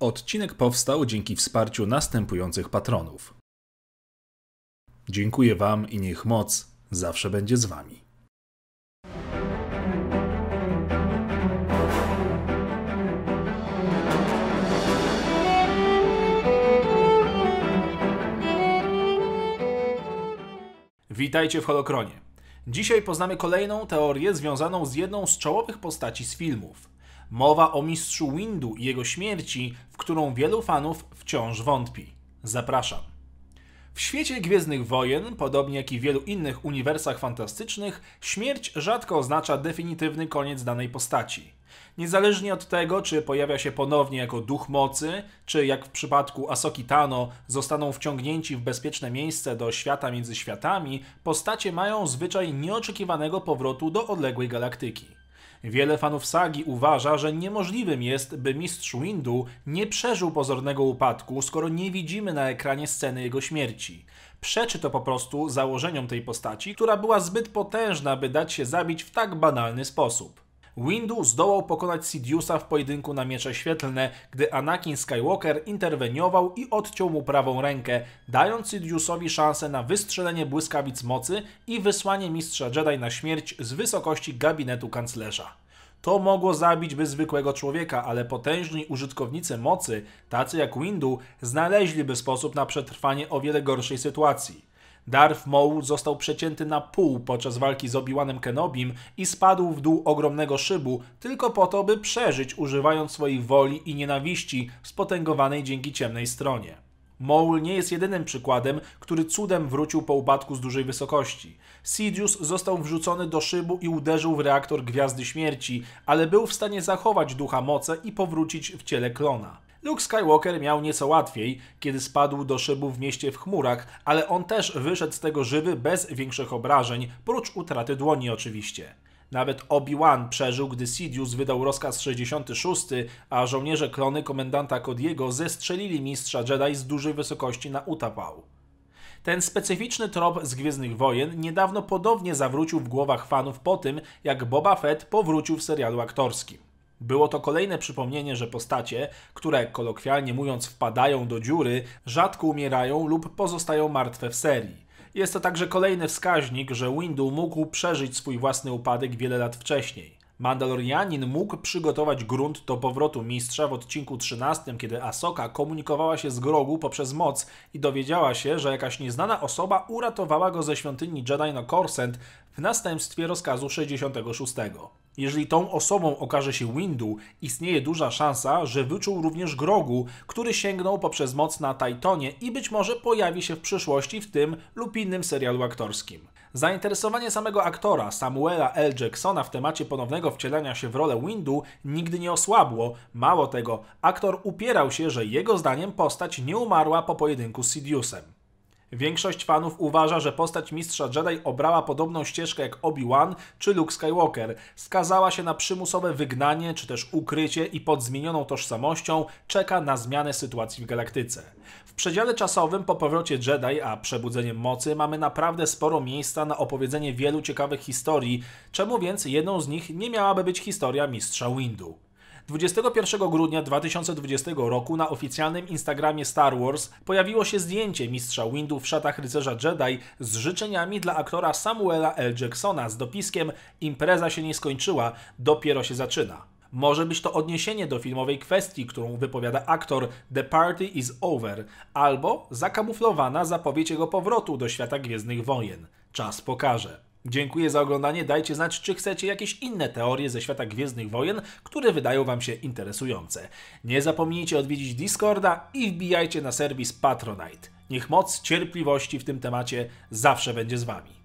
Odcinek powstał dzięki wsparciu następujących patronów. Dziękuję Wam i niech moc zawsze będzie z Wami. Witajcie w Holokronie. Dzisiaj poznamy kolejną teorię związaną z jedną z czołowych postaci z filmów Mowa o mistrzu Windu i jego śmierci, w którą wielu fanów wciąż wątpi. Zapraszam. W świecie Gwiezdnych Wojen, podobnie jak i w wielu innych uniwersach fantastycznych, śmierć rzadko oznacza definitywny koniec danej postaci. Niezależnie od tego, czy pojawia się ponownie jako duch mocy, czy jak w przypadku Asoki Tano zostaną wciągnięci w bezpieczne miejsce do świata między światami, postacie mają zwyczaj nieoczekiwanego powrotu do odległej galaktyki. Wiele fanów sagi uważa, że niemożliwym jest, by mistrz Windu nie przeżył pozornego upadku, skoro nie widzimy na ekranie sceny jego śmierci. Przeczy to po prostu założeniom tej postaci, która była zbyt potężna, by dać się zabić w tak banalny sposób. Windu zdołał pokonać Sidiousa w pojedynku na miecze świetlne, gdy Anakin Skywalker interweniował i odciął mu prawą rękę, dając Sidiousowi szansę na wystrzelenie błyskawic mocy i wysłanie mistrza Jedi na śmierć z wysokości gabinetu kanclerza. To mogło zabić by zwykłego człowieka, ale potężni użytkownicy mocy, tacy jak Windu, znaleźliby sposób na przetrwanie o wiele gorszej sytuacji. Darth Maul został przecięty na pół podczas walki z Obi-Wanem Kenobim i spadł w dół ogromnego szybu tylko po to, by przeżyć używając swojej woli i nienawiści spotęgowanej dzięki ciemnej stronie. Maul nie jest jedynym przykładem, który cudem wrócił po upadku z dużej wysokości. Sidious został wrzucony do szybu i uderzył w reaktor Gwiazdy Śmierci, ale był w stanie zachować ducha moce i powrócić w ciele klona. Luke Skywalker miał nieco łatwiej, kiedy spadł do szybu w mieście w chmurach, ale on też wyszedł z tego żywy bez większych obrażeń, prócz utraty dłoni oczywiście. Nawet Obi-Wan przeżył, gdy Sidious wydał rozkaz 66, a żołnierze klony komendanta Kodiego zestrzelili mistrza Jedi z dużej wysokości na Utapau. Ten specyficzny trop z Gwiezdnych Wojen niedawno podobnie zawrócił w głowach fanów po tym, jak Boba Fett powrócił w serialu aktorskim. Było to kolejne przypomnienie, że postacie, które kolokwialnie mówiąc wpadają do dziury, rzadko umierają lub pozostają martwe w serii. Jest to także kolejny wskaźnik, że Windu mógł przeżyć swój własny upadek wiele lat wcześniej. Mandalorianin mógł przygotować grunt do powrotu mistrza w odcinku 13, kiedy Asoka komunikowała się z Grogu poprzez moc i dowiedziała się, że jakaś nieznana osoba uratowała go ze świątyni Jedi na no Korsent w następstwie rozkazu 66. Jeżeli tą osobą okaże się Windu, istnieje duża szansa, że wyczuł również Grogu, który sięgnął poprzez moc na Titonie i być może pojawi się w przyszłości w tym lub innym serialu aktorskim. Zainteresowanie samego aktora Samuela L. Jacksona w temacie ponownego wcielania się w rolę Windu nigdy nie osłabło. Mało tego, aktor upierał się, że jego zdaniem postać nie umarła po pojedynku z Sidiousem. Większość fanów uważa, że postać Mistrza Jedi obrała podobną ścieżkę jak Obi-Wan czy Luke Skywalker. Skazała się na przymusowe wygnanie czy też ukrycie i pod zmienioną tożsamością czeka na zmianę sytuacji w galaktyce. W przedziale czasowym po powrocie Jedi, a przebudzeniem mocy mamy naprawdę sporo miejsca na opowiedzenie wielu ciekawych historii, czemu więc jedną z nich nie miałaby być historia Mistrza Windu. 21 grudnia 2020 roku na oficjalnym Instagramie Star Wars pojawiło się zdjęcie mistrza Windu w szatach rycerza Jedi z życzeniami dla aktora Samuela L. Jacksona z dopiskiem Impreza się nie skończyła, dopiero się zaczyna. Może być to odniesienie do filmowej kwestii, którą wypowiada aktor The Party is Over, albo zakamuflowana zapowiedź jego powrotu do świata Gwiezdnych Wojen. Czas pokaże. Dziękuję za oglądanie. Dajcie znać, czy chcecie jakieś inne teorie ze świata Gwiezdnych Wojen, które wydają Wam się interesujące. Nie zapomnijcie odwiedzić Discorda i wbijajcie na serwis Patronite. Niech moc cierpliwości w tym temacie zawsze będzie z Wami.